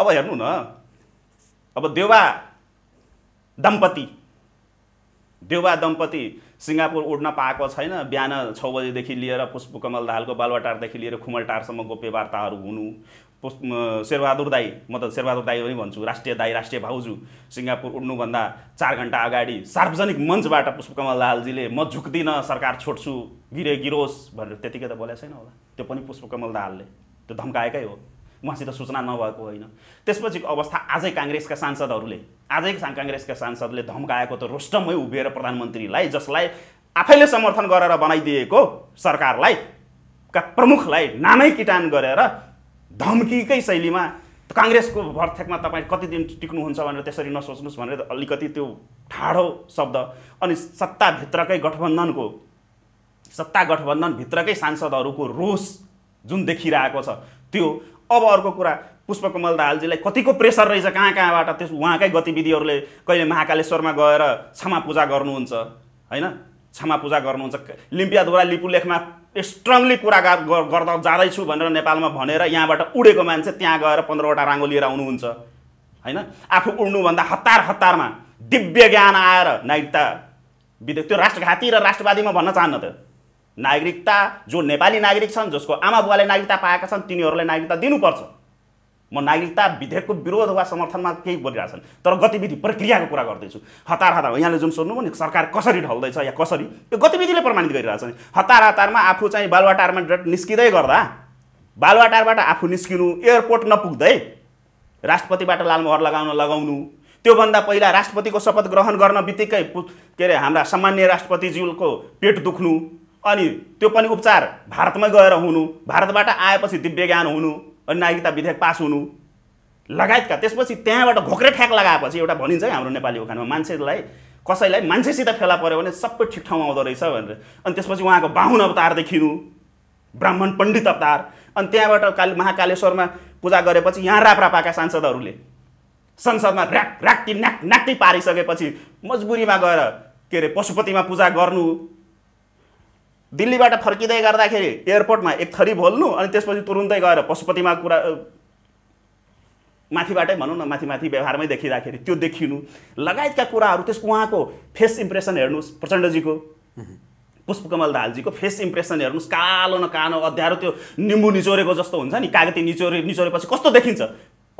अब हेर्नु न अब देवा दम्पति देवा दम्पति सिङ्गापुर उड्न पाएको छैन बिहान छ बजीदेखि लिएर पुष्पकमल दाहालको बालुवाटारदेखि लिएर खुमलटारसम्म गोप्य वार्ताहरू हुनु पुष् शेरबहादुर दाई म त शेरबहादुर दाई पनि भन्छु राष्ट्रिय दाई राष्ट्रिय भाउजू सिङ्गापुर उड्नुभन्दा चार घन्टा अगाडि सार्वजनिक मञ्चबाट पुष्पकमल दाहालजीले म झुक्दिनँ सरकार छोड्छु गिरे गिरोस् भनेर त्यतिकै त बोलेको छैन होला त्यो पनि पुष्पकमल दाहालले त्यो धम्काएकै हो उहाँसित सूचना नभएको होइन त्यसपछिको अवस्था आजै काङ्ग्रेसका सांसदहरूले आजै काङ्ग्रेसका सांसदले धम्काएको त रोस्टमै उभिएर प्रधानमन्त्रीलाई जसलाई आफैले समर्थन गरेर बनाइदिएको सरकारलाई का प्रमुखलाई नामै किटान गरेर धम्कीकै शैलीमा काङ्ग्रेसको भर्थेकमा तपाईँ कति दिन टिक्नुहुन्छ भनेर त्यसरी नसोच्नुहोस् भनेर अलिकति त्यो ठाडो शब्द अनि सत्ताभित्रकै गठबन्धनको सत्ता गठबन्धनभित्रकै सांसदहरूको रोष जुन देखिरहेको छ त्यो अब अर्को कुरा पुष्पकमल दाहालजीलाई कतिको प्रेसर रहेछ कहाँ कहाँबाट त्यस उहाँकै गतिविधिहरूले कहिले महाकालेश्वरमा गएर क्षमा पूजा गर्नुहुन्छ होइन क्षमा पूजा गर्नुहुन्छ लिम्पियाद्वारा लिपुलेखमा स्ट्रङली कुरा गर्दा जाँदैछु भनेर नेपालमा भनेर यहाँबाट उडेको मान्छे त्यहाँ गएर पन्ध्रवटा राङ्गो लिएर आउनुहुन्छ होइन आफू उड्नुभन्दा हतार हतारमा दिव्य ज्ञान आएर नायिकता विधेयक त्यो राष्ट्रघाती र राष्ट्रवादीमा भन्न चाहन्न त नागरिकता जो नेपाली नागरिक छन् जसको आमा बुवाले नागरिकता पाएका छन् तिनीहरूलाई नागरिकता दिनुपर्छ म नागरिकता विधेयकको विरोध वा समर्थनमा केही बोलिरहेछन् तर गतिविधि प्रक्रियाको कुरा गर्दैछु हतार हतार यहाँले जुन सोध्नुभयो नि सरकार कसरी ढल्दैछ या कसरी यो गतिविधिले प्रमाणित गरिरहेछन् हतार हतारमा आफू चाहिँ बालुवाटारमा निस्किँदै गर्दा बालुवाटारबाट आफू निस्किनु एयरपोर्ट नपुग्दै राष्ट्रपतिबाट लालमोहर लगाउन लगाउनु त्योभन्दा पहिला राष्ट्रपतिको शपथ ग्रहण गर्न बित्तिकै के अरे हाम्रा सामान्य राष्ट्रपतिज्यूको पेट दुख्नु अनि त्यो पनि उपचार भारतमै गएर हुनु भारतबाट आएपछि दिव्य ज्ञान हुनु अनि नागरिकता विधेयक पास हुनु लगायतका त्यसपछि त्यहाँबाट घोक्रे ठ्याक लगाएपछि एउटा भनिन्छ है हाम्रो नेपाली उखानमा मान्छेलाई कसैलाई मान्छेसित फेला पऱ्यो भने सबै ठिक ठाउँमा आउँदो रहेछ भनेर अनि त्यसपछि उहाँको बाहुन अवतार देखिनु ब्राह्मण पण्डित अवतार अनि त्यहाँबाट काली महाकालेश्वरमा पूजा गरेपछि यहाँ राप्रापाका सांसदहरूले संसदमा ऱ्याक ऱ्याक्टी न्याक न्याक्टी पारिसकेपछि मजबुरीमा गएर के अरे पशुपतिमा पूजा गर्नु दिल्लीबाट फर्किँदै गर्दाखेरि एयरपोर्टमा एक थरी बोल्नु अनि त्यसपछि तुरुन्तै गएर पशुपतिमा कुरा माथिबाटै भनौँ न माथि माथि व्यवहारमै देखिँदाखेरि त्यो देखिनु लगायतका कुराहरू त्यसको उहाँको फेस इम्प्रेसन हेर्नुहोस् प्रचण्डजीको पुष्पकमल दालजीको फेस इम्प्रेसन हेर्नुहोस् कालो न कालो अध्ययारो त्यो निम्बु निचोरेको जस्तो हुन्छ नि कागती निचोरे निचोरेपछि कस्तो देखिन्छ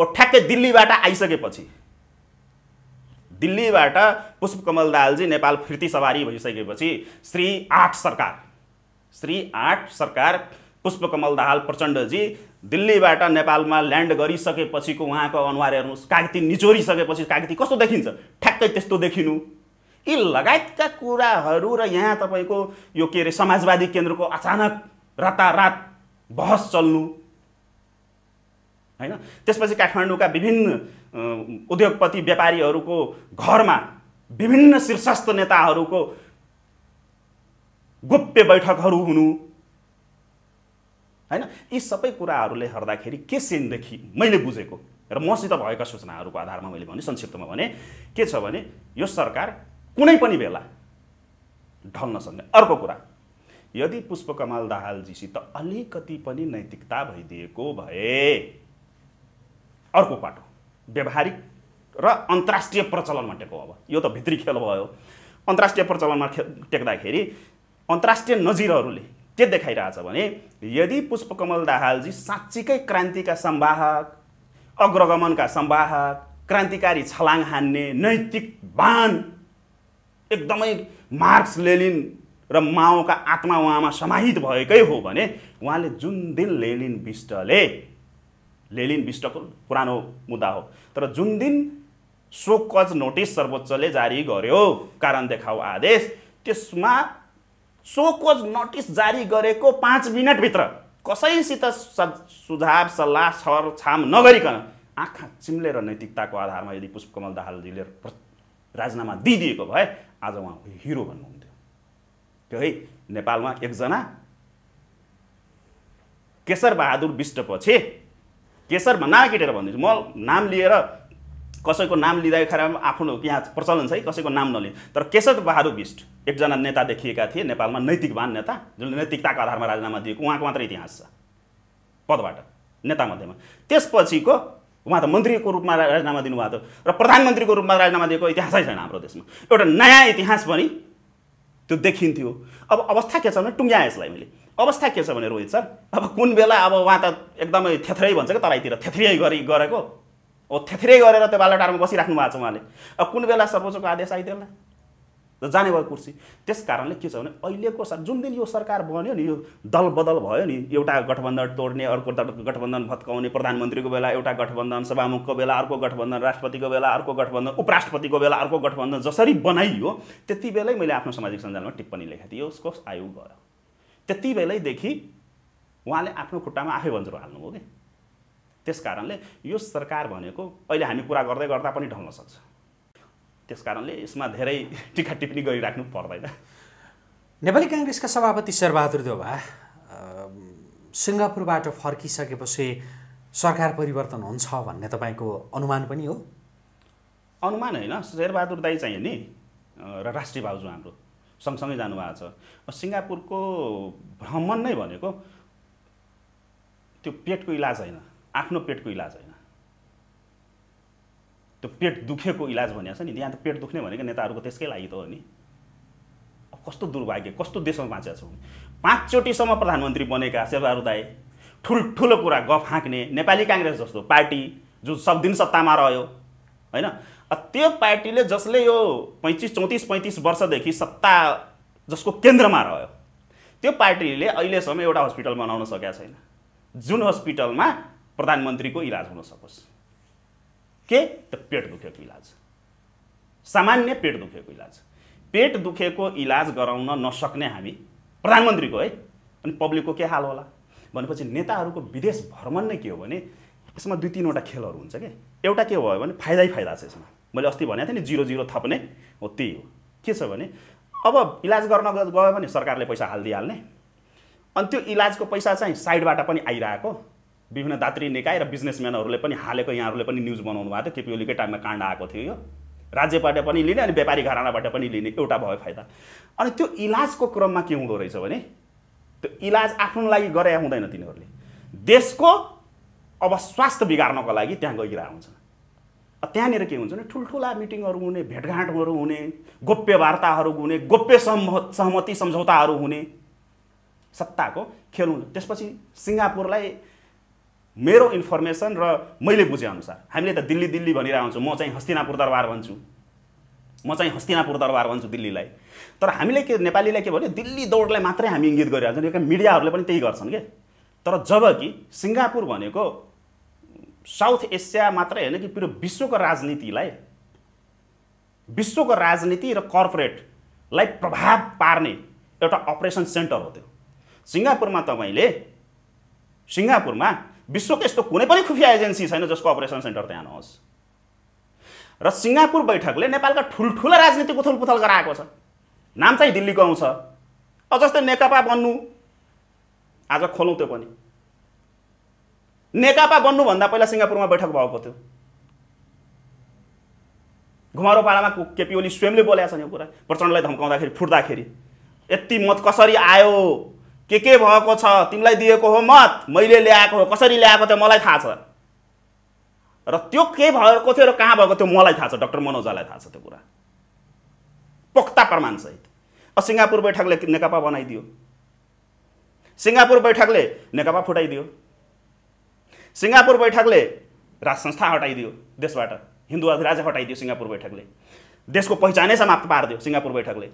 ओ ठ्याक्कै दिल्लीबाट आइसकेपछि दिल्लीबाट पुष्पकमल दालजी नेपाल फिर्ती सवारी भइसकेपछि श्री आठ सरकार श्री आठ सरकार पुष्पकमल दाहाल प्रचण्डजी दिल्लीबाट नेपालमा ल्यान्ड गरिसकेपछिको उहाँको अनुहार हेर्नुहोस् कागती निचोरिसकेपछि कागती कस्तो देखिन्छ ठ्याक्कै त्यस्तो देखिनु यी लगायतका कुराहरू र यहाँ तपाईँको यो के अरे समाजवादी केन्द्रको अचानक रातारात बहस चल्नु होइन त्यसपछि काठमाडौँका विभिन्न उद्योगपति व्यापारीहरूको घरमा विभिन्न शीर्षस्थ नेताहरूको गोप्य बैठकहरू हुनु होइन यी सबै कुराहरूले हेर्दाखेरि के सेनदेखि मैले बुझेको र मसित भएका सूचनाहरूको आधारमा मैले भने संक्षिप्तमा भने के छ भने यो सरकार कुनै पनि बेला ढल्न सक्ने अर्को कुरा यदि पुष्पकमल दाहालजीसित अलिकति पनि नैतिकता भइदिएको भए अर्को पाटो व्यावहारिक र अन्तर्राष्ट्रिय प्रचलनमा टेको अब यो त भित्री खेल भयो अन्तर्राष्ट्रिय प्रचलनमा टेक्दाखेरि अन्तर्राष्ट्रिय नजिरहरूले के देखाइरहेछ भने यदि पुष्पकमल दाहालजी साँच्चीकै क्रान्तिका सम्वाहक अग्रगमनका सम्वाहक क्रान्तिकारी छलाङ हान्ने नैतिक बाण एकदमै मार्क्स लेलिन र माओका आत्मा उहाँमा समाहित भएकै हो भने उहाँले जुन दिन लेलिन विष्टले लेलिन विष्टको पुरानो मुद्दा हो तर जुन दिन सोकज नोटिस सर्वोच्चले जारी गर्यो कारण देखाऊ आदेश त्यसमा सो नोटिस जारी गरेको पाँच मिनटभित्र कसैसित सुझाव सल्लाह छरछाम नगरिकन आँखा चिम्लेर नैतिकताको आधारमा यदि पुष्पकमल दाहालजीले राजीनामा दिइदिएको भए आज उहाँ हिरो भन्नुहुन्थ्यो त्यो है नेपालमा एकजना केशर बहादुर विष्टपछि केशर नाम केटेर भनिदिन्छु म नाम लिएर कसैको नाम लिँदै आफ्नो यहाँ प्रचलन छ है कसैको नाम नलिने तर केशव बहादुर विष्ट एकजना नेता देखिएका थिए नेपालमा नैतिकवान नेता जुनले नैतिकताको आधारमा राजीनामा दिएको उहाँको मात्र इतिहास छ पदबाट नेतामध्येमा त्यसपछिको उहाँ त मन्त्रीको रूपमा राजीनामा दिनुभएको थियो र प्रधानमन्त्रीको रूपमा राजीनामा दिएको इतिहासै छैन हाम्रो देशमा एउटा नयाँ इतिहास पनि त्यो देखिन्थ्यो अब अवस्था के छ भने टुङ्ग्याएँ यसलाई मैले अवस्था के छ भने रोहित सर अब कुन बेला अब उहाँ त एकदमै थेथ्रै भन्छ क्या तराईतिर थेथ्रियै गरी गरेको ओ थेथ्रे गरेर त्यो बालाटारमा बसिराख्नु भएको छ उहाँले अब कुन बेला सर्वोच्चको आदेश आइदिएला र जाने भयो कुर्सी त्यस कारणले के छ भने अहिलेको जुन दिन यो सरकार बन्यो नि यो दल बदल भयो नि एउटा गठबन्धन तोड्ने अर्को गठबन्धन भत्काउने प्रधानमन्त्रीको बेला एउटा गठबन्धन सभामुखको बेला अर्को गठबन्धन राष्ट्रपतिको बेला अर्को गठबन्धन उपराष्ट्रपतिको बेला अर्को गठबन्धन जसरी बनाइयो त्यति बेलै मैले आफ्नो सामाजिक सञ्जालमा टिप्पणी लेखेको थिएँ उसको आयु गयो त्यति बेलैदेखि उहाँले आफ्नो खुट्टामा आफै बन्जरो हाल्नुभयो कि त्यस कारणले यो सरकार भनेको अहिले हामी कुरा गर्दै गर्दा पनि ढल्न सक्छ त्यस कारणले यसमा धेरै टिका टिप्पणी गरिराख्नु पर्दैन नेपाली काङ्ग्रेसका सभापति शेरबहादुर देवा सिङ्गापुरबाट फर्किसकेपछि सरकार परिवर्तन हुन्छ भन्ने तपाईँको अनुमान पनि हो अनुमान होइन शेरबहादुर दाई चाहिँ नि र राष्ट्रिय भाउजू हाम्रो सँगसँगै जानुभएको छ सिङ्गापुरको भ्रमण नै भनेको त्यो पेटको इलाज होइन आफ्नो पेटको इलाज होइन त्यो पेट दुखेको इलाज भनिएको छ नि यहाँ त पेट दुख्ने भनेको नेताहरूको त्यसकै लागि त हो नि कस्तो दुर्भाग्य कस्तो देशमा बाँचेका छौँ पाँचचोटिसम्म प्रधानमन्त्री बनेका शेरबहादुर दाई ठुल्ठुलो कुरा गफ हाँक्ने नेपाली काङ्ग्रेस जस्तो पार्टी जो सब दिन सत्तामा रह्यो होइन त्यो पार्टीले जसले यो पैँतिस चौतिस पैँतिस वर्षदेखि सत्ता जसको केन्द्रमा रह्यो त्यो पार्टीले अहिलेसम्म एउटा हस्पिटल बनाउन सकेका छैन जुन हस्पिटलमा प्रधानमन्त्रीको इलाज हुन सकोस् के त पेट दुखेको इलाज सामान्य पेट दुखेको इलाज पेट दुखेको इलाज गराउन नसक्ने हामी प्रधानमन्त्रीको है अनि पब्लिकको के हाल होला भनेपछि नेताहरूको विदेश भ्रमण नै के हो भने यसमा दुई तिनवटा खेलहरू हुन्छ कि एउटा के भयो भने फाइदै फाइदा छ यसमा मैले अस्ति भनेको थिएँ नि जिरो जिरो थप्ने हो त्यही हो के छ भने अब इलाज गर्न गयो भने सरकारले पैसा हालिदिइहाल्ने अनि त्यो इलाजको पैसा चाहिँ साइडबाट पनि आइरहेको विभिन्न दात्री निकाय र बिजनेसम्यानहरूले पनि हालेको यहाँहरूले पनि न्युज बनाउनु भएको थियो केपी ओलीकै टाइममा काण्ड आएको थियो यो राज्यबाट पनि लिने अनि व्यापारी घरानाबाट पनि लिने एउटा भयो फाइदा अनि त्यो इलाजको क्रममा के हुँदो रहेछ भने त्यो इलाज आफ्नो लागि गरे हुँदैन तिनीहरूले देशको अब स्वास्थ्य बिगार्नको लागि त्यहाँ गइरहेको हुन्छ त्यहाँनिर के हुन्छ भने ठुल्ठुला मिटिङहरू हुने भेटघाटहरू हुने गोप्य वार्ताहरू हुने गोप्य सहमति सम्झौताहरू हुने सत्ताको खेल हुन्छ त्यसपछि सिङ्गापुरलाई मेरो इन्फर्मेसन र मैले बुझेअनुसार हामीले त दिल्ली दिल्ली भनिरहन्छौँ म चाहिँ हस्तिनापुर दरबार भन्छु म चाहिँ हस्तिनापुर दरबार भन्छु दिल्लीलाई तर हामीले के नेपालीलाई के भन्यो दिल्ली दौडलाई मात्रै हामी इङ्गित गरिरहन्छौँ यो मिडियाहरूले पनि त्यही गर्छन् कि तर जब कि सिङ्गापुर भनेको साउथ एसिया मात्रै होइन कि पुरो विश्वको राजनीतिलाई विश्वको राजनीति र कर्पोरेटलाई प्रभाव पार्ने एउटा अपरेसन सेन्टर हो त्यो सिङ्गापुरमा तपाईँले सिङ्गापुरमा विश्वको यस्तो कुनै पनि खुफिया एजेन्सी छैन जसको अपरेसन सेन्टर त्यहाँ नहोस् र सिङ्गापुर बैठकले नेपालका ठुल्ठुला राजनीतिक उथलपुथल गराएको छ नाम चाहिँ दिल्लीको आउँछ अब जस्तै नेकपा बन्नु आज खोलौँ त्यो पनि नेकपा बन्नुभन्दा पहिला सिङ्गापुरमा बैठक भएको थियो घुमारो पाडामा केपी ओली स्वयंले बोलेको छन् यो कुरा प्रचण्डलाई धम्काउँदाखेरि फुट्दाखेरि यति मत कसरी आयो के के भएको छ तिमीलाई दिएको हो मत मैले ल्याएको हो कसरी ल्याएको थियो मलाई थाहा छ र त्यो के भएको थियो र कहाँ भएको थियो मलाई थाहा छ डक्टर मनोजालाई थाहा छ त्यो कुरा पोख्ता प्रमाणसहित सिङ्गापुर बैठकले नेकपा बनाइदियो सिङ्गापुर बैठकले नेकपा फुटाइदियो सिङ्गापुर बैठकले राज संस्था हटाइदियो देशबाट हिन्दू अधिराज्य हटाइदियो सिङ्गापुर बैठकले देशको पहिचानै समाप्त पारिदियो सिङ्गापुर बैठकले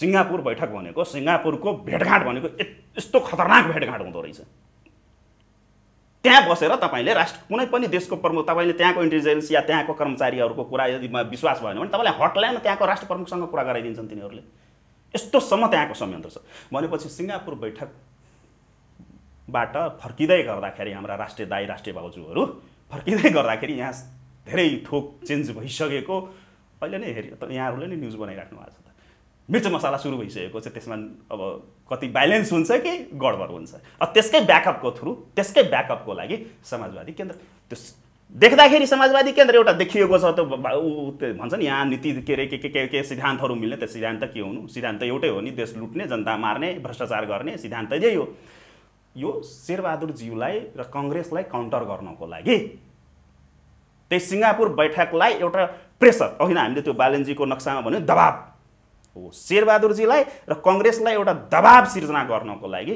सिङ्गापुर बैठक भनेको सिङ्गापुरको भेटघाट भनेको यस्तो खतरनाक भेटघाट हुँदो रहेछ त्यहाँ बसेर तपाईँले राष्ट्र कुनै पनि देशको प्रमुख तपाईँले त्यहाँको इन्टेलिजेन्स या त्यहाँको कर्मचारीहरूको कुरा यदि विश्वास भएन भने तपाईँलाई हटल्यान्ड त्यहाँको राष्ट्र प्रमुखसँग कुरा गराइदिन्छन् तिनीहरूले यस्तोसम्म त्यहाँको संयन्त्र छ भनेपछि सिङ्गापुर बैठकबाट फर्किँदै गर्दाखेरि हाम्रा राष्ट्रिय दाई राष्ट्रिय भाउजूहरू फर्किँदै गर्दाखेरि यहाँ धेरै थोक चेन्ज भइसकेको अहिले नै हेऱ्यो त यहाँहरूले नै न्युज बनाइराख्नु भएको छ मिर्च मसाला सुरु भइसकेको छ त्यसमा अब कति ब्यालेन्स हुन्छ कि गडबड हुन्छ अब त्यसकै ब्याकअपको थ्रु त्यसकै ब्याकअपको लागि समाजवादी केन्द्र त्यो देख्दाखेरि समाजवादी केन्द्र एउटा देखिएको छ त्यो भन्छ नि यहाँ नीति के अरे के के के के सिद्धान्तहरू मिल्ने त्यो सिद्धान्त के हुनु सिद्धान्त एउटै हो नि देश लुट्ने जनता मार्ने भ्रष्टाचार गर्ने सिद्धान्त यही हो यो शेरबहादुरज्यूलाई र कङ्ग्रेसलाई काउन्टर गर्नको लागि त्यही सिङ्गापुर बैठकलाई एउटा प्रेसर अघि हामीले त्यो बालेन्जीको नक्सामा भन्यो दबाब हो शेरबहादुरजीलाई र कङ्ग्रेसलाई एउटा दबाब सिर्जना गर्नको लागि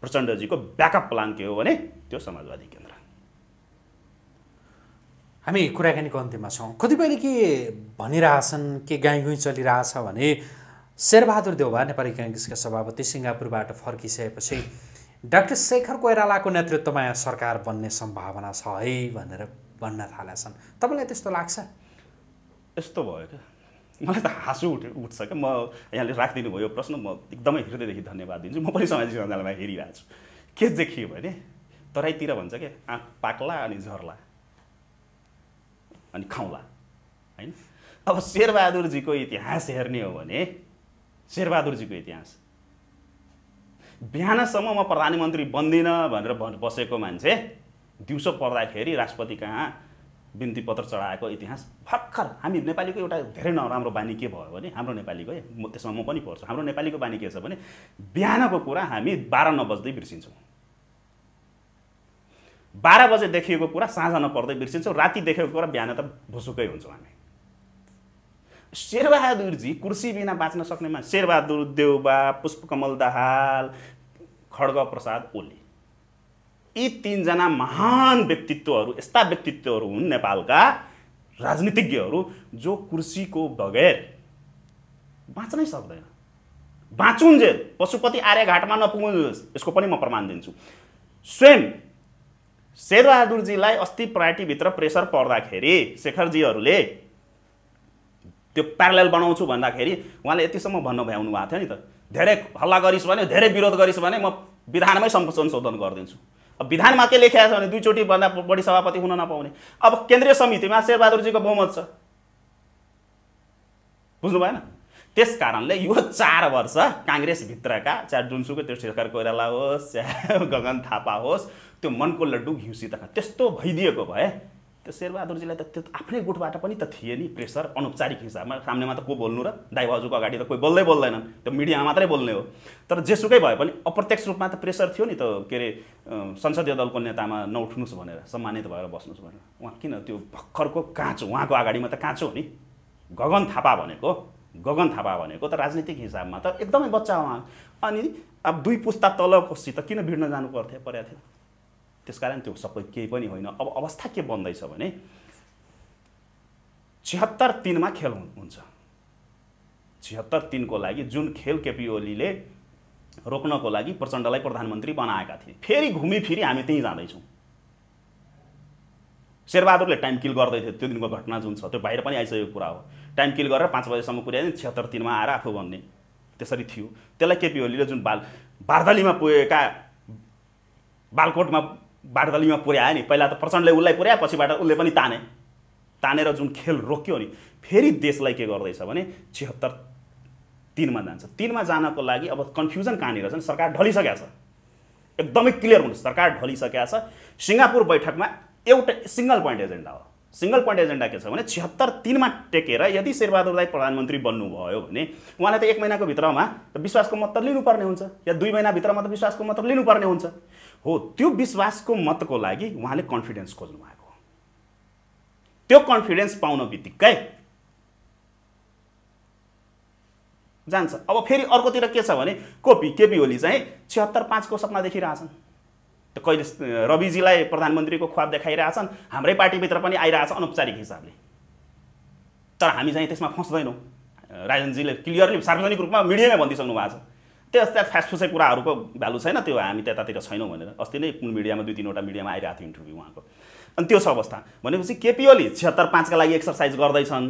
प्रचण्डजीको ब्याकअप प्लान के हो भने त्यो समाजवादी केन्द्र हामी कुराकानीको अन्त्यमा छौँ कतिपयले के भनिरहेछन् के गाई गुई चलिरहेछ भने शेरबहादुर देउवा नेपाली काङ्ग्रेसका सभापति सिङ्गापुरबाट फर्किसकेपछि डाक्टर शेखर कोइरालाको नेतृत्वमा यहाँ सरकार बन्ने सम्भावना छ है भनेर भन्न थालेछन् तपाईँलाई त्यस्तो लाग्छ यस्तो भयो क्या मलाई त हाँसो उठ उठ्छ क्या म यहाँले राखिदिनु भयो प्रश्न म एकदमै हृदयदेखि धन्यवाद दिन्छु म पनि सामाजिक सञ्जालमा हेरिरहेको छु के देखियो भने तराईतिर भन्छ क्या आँख पाक्ला अनि झर्ला अनि खाउँला होइन अब शेरबहादुरजीको इतिहास हेर्ने हो भने शेरबहादुरजीको इतिहास बिहानसम्म म प्रधानमन्त्री बन्दिनँ भनेर बसेको मान्छे दिउँसो पर्दाखेरि राष्ट्रपति कहाँ बिन्ती पत्र चढाएको इतिहास भर्खर हामी नेपालीको एउटा धेरै नराम्रो बानी के भयो भने हाम्रो नेपालीको है म त्यसमा म पनि पढ्छु हाम्रो नेपालीको बानी के छ भने बिहानको कुरा हामी बाह्र नबज्दै बिर्सिन्छौँ बाह्र बजे देखिएको कुरा साँझ नपर्दै बिर्सिन्छौँ राति देखेको कुरा बिहान त भुसुकै हुन्छौँ हामी शेरबहादुरजी कुर्सी बिना बाँच्न सक्नेमा शेरबहादुर देउबा पुष्पकमल दाहाल खड्ग प्रसाद ओली यी तिनजना महान व्यक्तित्वहरू यस्ता व्यक्तित्वहरू हुन् नेपालका राजनीतिज्ञहरू जो कुर्सीको बगैर बाँच्नै सक्दैन बाँचुन्जेल पशुपति आर्यघाटमा नपुगुन्जेल यसको पनि म प्रमाण दिन्छु स्वयं शेरबहादुरजीलाई अस्ति पार्टीभित्र प्रेसर पर्दाखेरि शेखरजीहरूले त्यो प्यारल बनाउँछु भन्दाखेरि उहाँले यतिसम्म भन्न भ्याउनु भएको थियो नि त धेरै हल्ला गरिस् भने धेरै विरोध गरिस् भने म विधानमै संशोधन गरिदिन्छु अब विधानमा के लेखेको छ भने दुईचोटि भन्दा बढी सभापति हुन नपाउने अब केन्द्रीय समितिमा शेरबहादुरजीको बहुमत छ बुझ्नु भएन त्यस कारणले यो चार वर्ष काङ्ग्रेसभित्रका चाहे जुनसुकै त्यो शेखर कोइराला होस् चाहे गगन थापा होस् त्यो मनको लड्डु घिउसित त्यस्तो भइदिएको भए त्यो शेरबहादुरजीलाई त त्यो आफ्नै गुठबाट पनि त थिए नि प्रेसर अनौपचारिक हिसाबमा सामनेमा त को बोल्नु र दाई बाजुको अगाडि त कोही बोल्दै बोल्दैनन् त्यो मिडिया मात्रै बोल्ने हो तर जेसुकै भए पनि अप्रत्यक्ष रूपमा त प्रेसर थियो नि त के अरे संसदीय दलको नेतामा नउठ्नुहोस् भनेर सम्मानित भएर बस्नुहोस् भनेर उहाँ किन त्यो भर्खरको काँचो उहाँको अगाडिमा त काँचो हो नि गगन थापा भनेको गगन थापा भनेको त राजनीतिक हिसाबमा त एकदमै बच्चा उहाँ अनि अब दुई पुस्ता तलकोसित किन भिड्न जानु पर्थ्यो परेको थियो त्यसकारण त्यो सबै केही पनि होइन अब अवस्था के बन्दैछ भने छिहत्तर तिनमा खेल हुन्छ छिहत्तर तिनको लागि जुन खेल केपी ओलीले रोक्नको लागि प्रचण्डलाई प्रधानमन्त्री बनाएका थिए फेरि घुमिफिरी हामी त्यहीँ जाँदैछौँ शेरबहादुरले टाइम किल गर्दै थियो त्यो दिनको घटना जुन छ त्यो बाहिर पनि आइसकेको कुरा हो टाइम किल गरेर पाँच बजीसम्म पुर्याइदियो छिहत्तर तिनमा आएर आफू भन्ने त्यसरी थियो त्यसलाई केपी ओलीले जुन बाल बारदलीमा पुगेका बालकोटमा बाटदलीमा पुर्यायो नि पहिला त प्रचण्डले उसलाई पुर्यायो पछिबाट उसले पनि ताने तानेर जुन खेल रोक्यो नि फेरि देशलाई के गर्दैछ भने छिहत्तर तिनमा जान्छ तिनमा जानको लागि अब कन्फ्युजन कहाँनिर छन् सरकार ढलिसकेका छ एकदमै क्लियर हुनु सरकार ढलिसकेका छ सिङ्गापुर बैठकमा एउटा सिङ्गल पोइन्ट एजेन्डा हो सिङ्गल पोइन्ट एजेन्डा के छ भने छिहत्तर तिनमा टेकेर यदि शेरबहादुरलाई प्रधानमन्त्री बन्नुभयो भने उहाँले त एक महिनाको भित्रमा विश्वासको मत त लिनुपर्ने हुन्छ या दुई महिनाभित्रमा त विश्वासको मत लिनुपर्ने हुन्छ हो त्यो विश्वासको मतको लागि उहाँले कन्फिडेन्स खोज्नु भएको त्यो कन्फिडेन्स पाउन बित्तिकै जान्छ अब फेरि अर्कोतिर के छ भने कोपी केपी ओली चाहिँ छिहत्तर पाँचको सपना देखिरहेछन् कहिले रविजीलाई प्रधानमन्त्रीको ख्वाब देखाइरहेछन् हाम्रै पार्टीभित्र पनि आइरहेछ अनौपचारिक हिसाबले तर हामी चाहिँ त्यसमा फस्दैनौँ राजनजीले क्लियरली सार्वजनिक रूपमा मिडियामै भनिदिइसक्नु भएको छ त्यो त्यहाँ फ्यासफुसै कुराहरूको भ्यालु छैन त्यो हामी त्यतातिर छैनौँ भनेर अस्ति नै कुन मिडियामा दुई तिनवटा मिडियामा आइरहेको थियो इन्टरभ्यू उहाँको अनि त्यो छ अवस्था भनेपछि केपिओली छिहत्तर पाँचका लागि एक्सर्साइज गर्दैछन्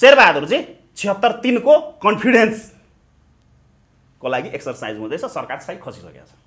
शेरबहादुर शेरबहादुरजी छिहत्तर तिनको कन्फिडेन्सको लागि एक्सर्साइज हुँदैछ सरकार चाहिँ खसिसकेको छ